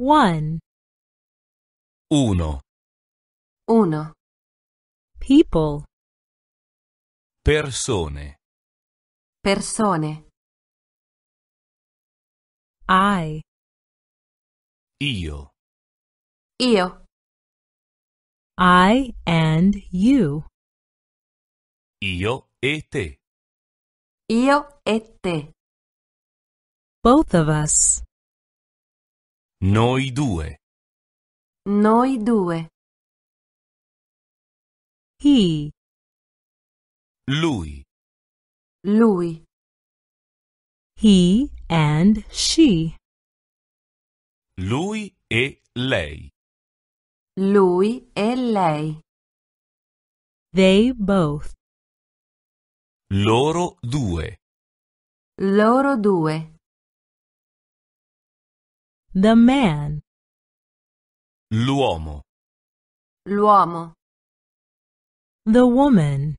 One. Uno. Uno. People. Persone. Persone. I. Io. Io. I and you. Io e te. Io e te. Both of us. Noi due. Noi due. He. Lui. Lui. He and she. Lui e lei. Lui e lei. They both. Loro due. Loro due. The man. L'uomo. L'uomo. The woman.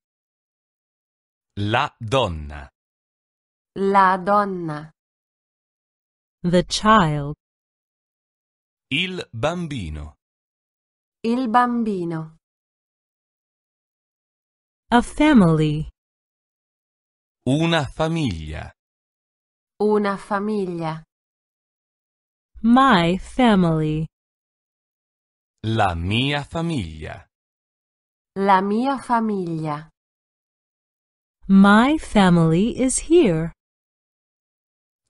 La donna. La donna. The child. Il bambino. Il bambino. A family. Una famiglia. Una famiglia. My family. La mia famiglia. La mia famiglia. My family is here.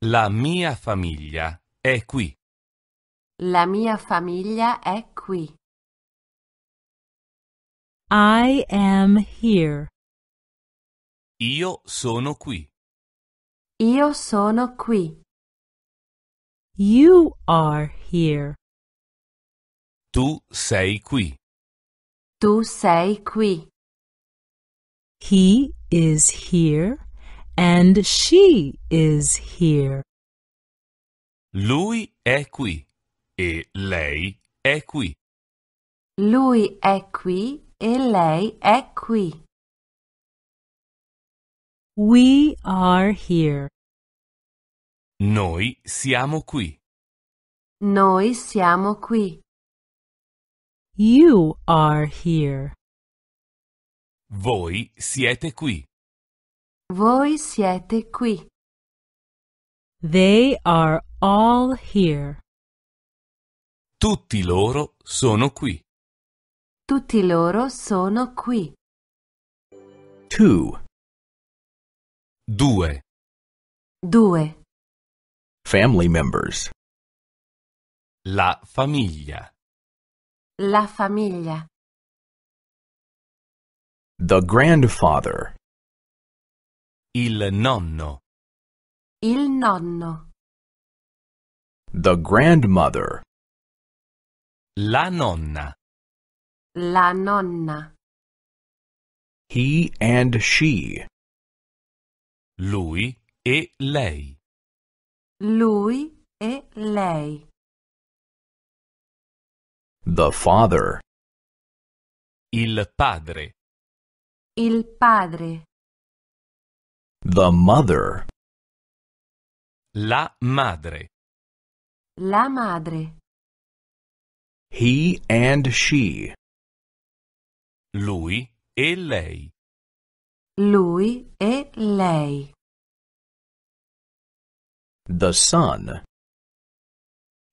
La mia famiglia è qui. La mia famiglia è qui. I am here. Io sono qui. Io sono qui. You are here. Tu sei qui. Tu sei qui. He is here and she is here. Lui è qui e lei è qui. Lui è qui e lei è qui. We are here. Noi siamo qui. Noi siamo qui. You are here. Voi siete qui. Voi siete qui. They are all here. Tutti loro sono qui. Tutti loro sono qui. Two. Due. Due. Family members. La famiglia. La famiglia. The grandfather. Il nonno. Il nonno. The grandmother. La nonna. La nonna. He and she. Lui e lei. Lui e lei. The father. Il padre. Il padre. The mother. La madre. La madre. He and she. Lui e lei. Lui e lei. The son.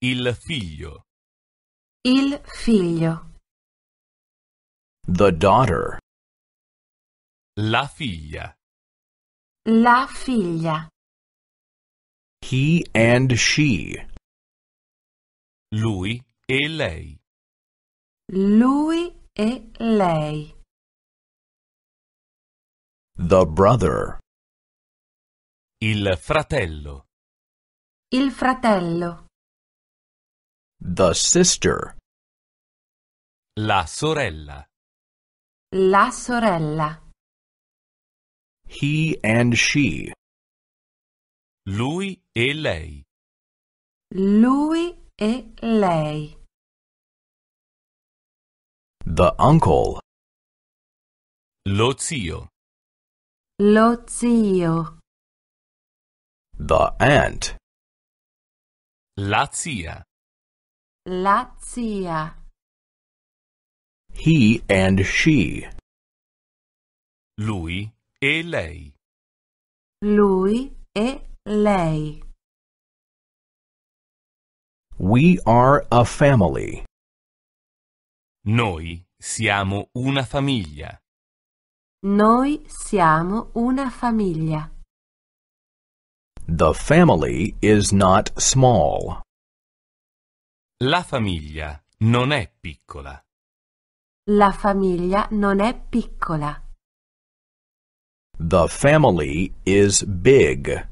Il figlio. Il figlio. The daughter. La figlia. La figlia. He and she. Lui e lei. Lui e lei. The brother. Il fratello. Il fratello. The sister. La sorella. La sorella. He and she. Lui e lei. Lui e lei. The uncle. Lo zio. Lo zio. The aunt. La zia. La zia. He and she. Lui e lei. Lui e lei. We are a family. Noi siamo una famiglia. Noi siamo una famiglia. The family is not small. La famiglia non è piccola. La famiglia non è piccola. The family is big.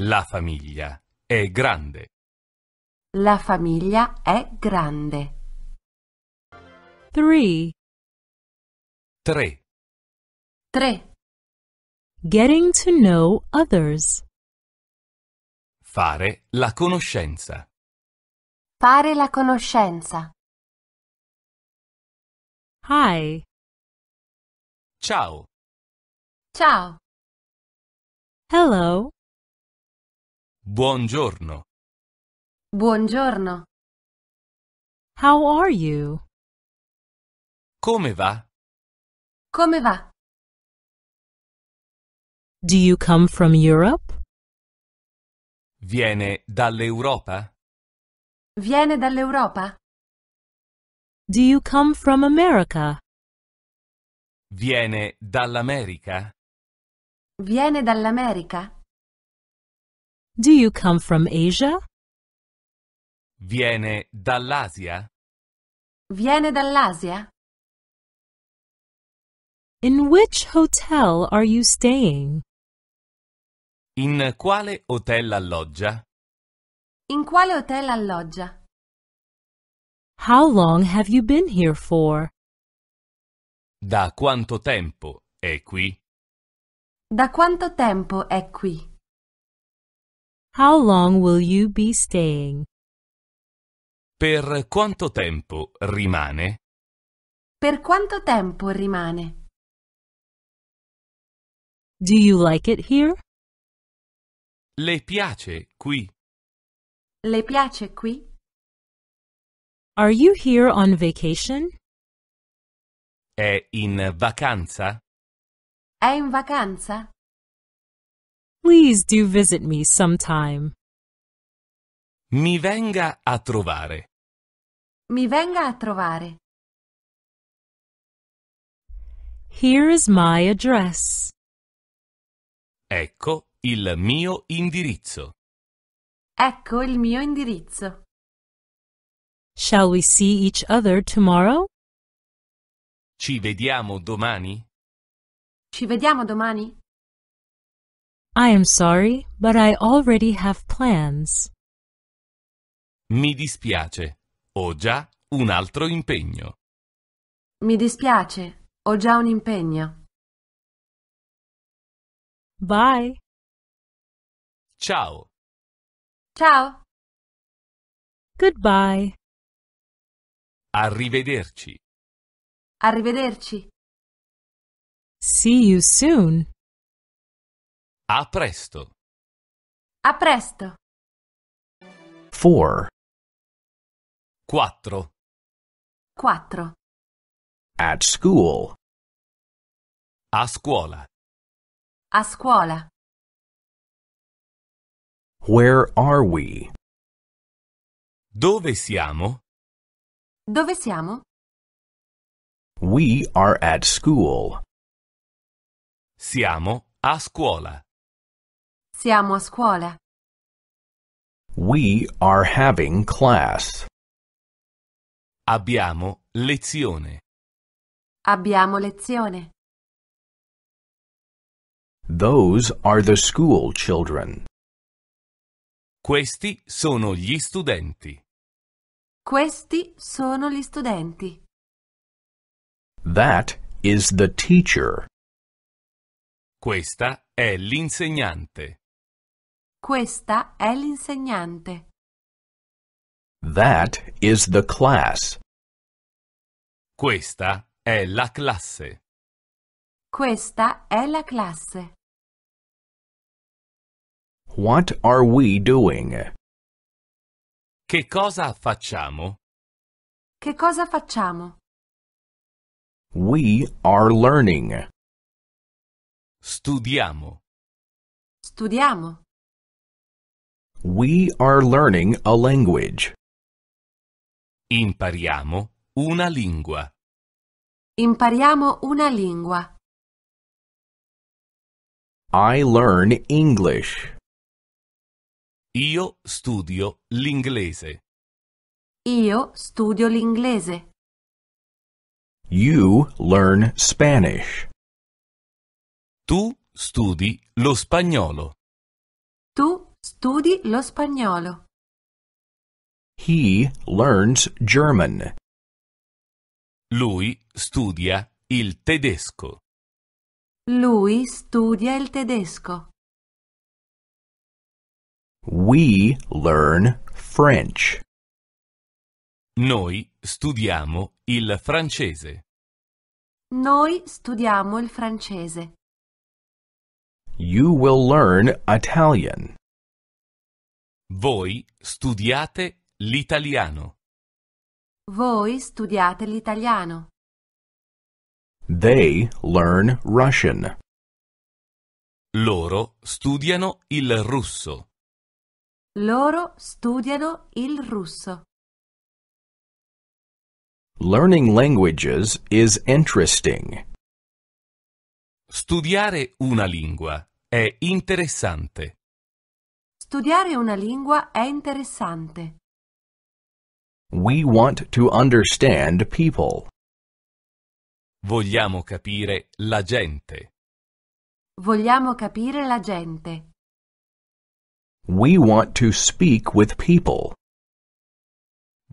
La famiglia è grande. La famiglia è grande. 3 3 3 Getting to know others. Fare la conoscenza. Fare la conoscenza. Hi. Ciao. Ciao. Hello. Buongiorno. Buongiorno. How are you? Come va? Come va? Do you come from Europe? Viene dall'Europa? Viene dall'Europa? Do you come from America? Viene dall'America? Viene dall'America? Do you come from Asia? Viene dall'Asia? Viene dall'Asia? In which hotel are you staying? In quale hotel alloggia? In quale hotel alloggia? How long have you been here for? Da quanto tempo è qui? Da quanto tempo è qui? How long will you be staying? Per quanto tempo rimane? Per quanto tempo rimane? Do you like it here? Le piace qui? Le piace qui? Are you here on vacation? È in vacanza? È in vacanza? Please do visit me sometime. Mi venga a trovare. Mi venga a trovare. Here is my address. Ecco il mio indirizzo. Ecco il mio indirizzo. Shall we see each other tomorrow? Ci vediamo domani? Ci vediamo domani? I am sorry, but I already have plans. Mi dispiace, ho già un altro impegno. Mi dispiace, ho già un impegno. Bye. Ciao. Ciao. Goodbye. Arrivederci. Arrivederci. See you soon. A presto. A presto. 4. 4. 4. At school. A scuola. A scuola. Where are we? Dove siamo? Dove siamo? We are at school. Siamo a scuola. Siamo a scuola. We are having class. Abbiamo lezione. Abbiamo lezione. Those are the school children. Questi sono gli studenti. Questi sono gli studenti. That is the teacher. Questa è l'insegnante. Questa è l'insegnante. That is the class. Questa è la classe. Questa è la classe. What are we doing? Che cosa facciamo? Che cosa facciamo? We are learning. Studiamo. Studiamo. We are learning a language. Impariamo una lingua. Impariamo una lingua. I learn English. Io studio l'inglese. Io studio l'inglese. You learn Spanish. Tu studi lo spagnolo. Tu studi lo spagnolo. He learns German. Lui studia il tedesco. Lui studia il tedesco. We learn French. Noi studiamo il francese. Noi studiamo il francese. You will learn Italian. Voi studiate l'italiano. Voi studiate l'italiano. They learn Russian. Loro studiano il russo. Loro studiano il russo. Learning languages is interesting. Studiare una lingua è interessante. Studiare una lingua è interessante. We want to understand people. Vogliamo capire la gente. Vogliamo capire la gente. We want to speak with people.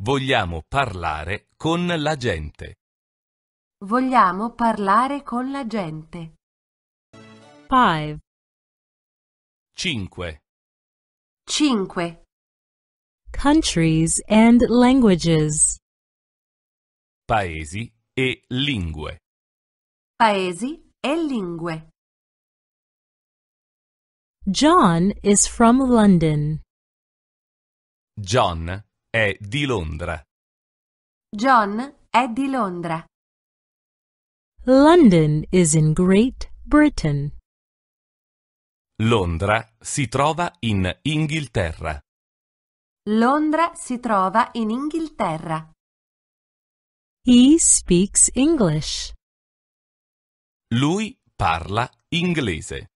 Vogliamo parlare con la gente. Vogliamo parlare con la gente. 5 5 5 Countries and languages. Paesi e lingue. Paesi e lingue. John is from London. John è di Londra. John è di Londra. London is in Great Britain. Londra si trova in Inghilterra. Londra si trova in Inghilterra. He speaks English. Lui parla inglese.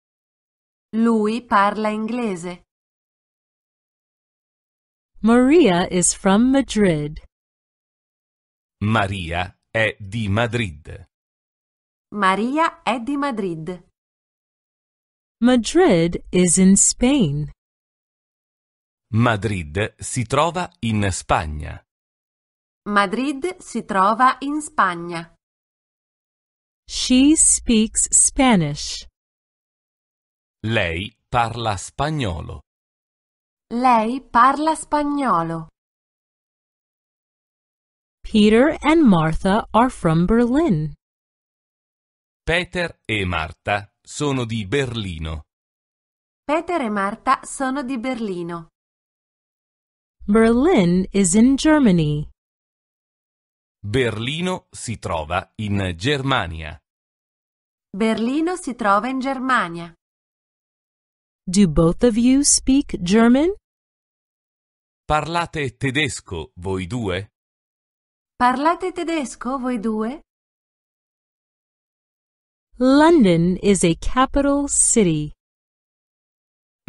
Lui parla inglese. Maria is from Madrid. Maria è di Madrid. Maria è di Madrid. Madrid is in Spain. Madrid si trova in Spagna. Madrid si trova in Spagna. She speaks Spanish. Lei parla spagnolo. Lei parla spagnolo. Peter and Martha are from Berlin. Peter e Martha sono di Berlino. Peter e Marta sono di Berlino. Berlin is in Germany. Berlino si trova in Germania. Berlino si trova in Germania. Do both of you speak German? Parlate tedesco voi due? Parlate tedesco voi due? London is a capital city.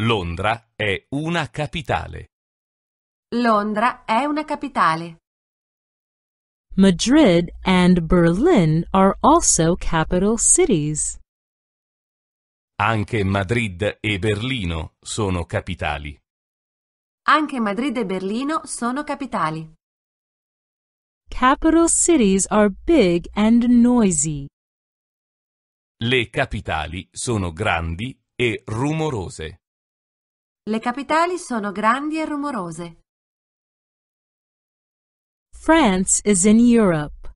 Londra è una capitale. Londra è una capitale. Madrid and Berlin are also capital cities. Anche Madrid e Berlino sono capitali. Anche Madrid e Berlino sono capitali. Capital cities are big and noisy. Le capitali sono grandi e rumorose. Le capitali sono grandi e rumorose. France is in Europe.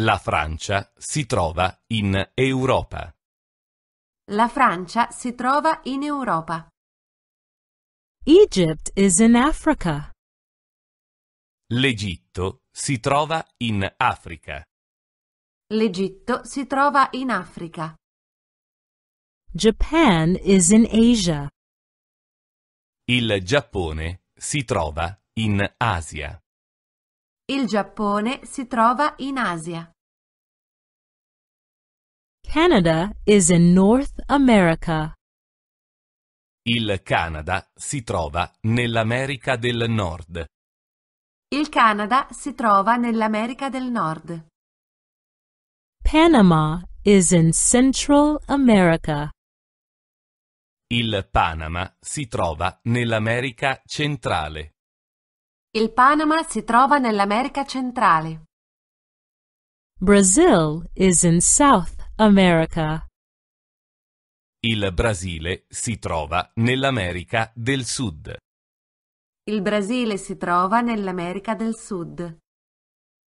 La Francia si trova in Europa. La Francia si trova in Europa. Egypt is in Africa. L'Egitto si trova in Africa. L'Egitto si trova in Africa. Japan is in Asia. Il Giappone si trova in Asia. Il Giappone si trova in Asia. Canada is in North America. Il Canada si trova nell'America del Nord. Il Canada si trova nell'America del Nord. Panama is in Central America. Il Panama si trova nell'America centrale. Il Panama si trova nell'America centrale. Brazil is in South America. Il Brasile si trova nell'America del Sud. Il Brasile si trova nell'America del Sud.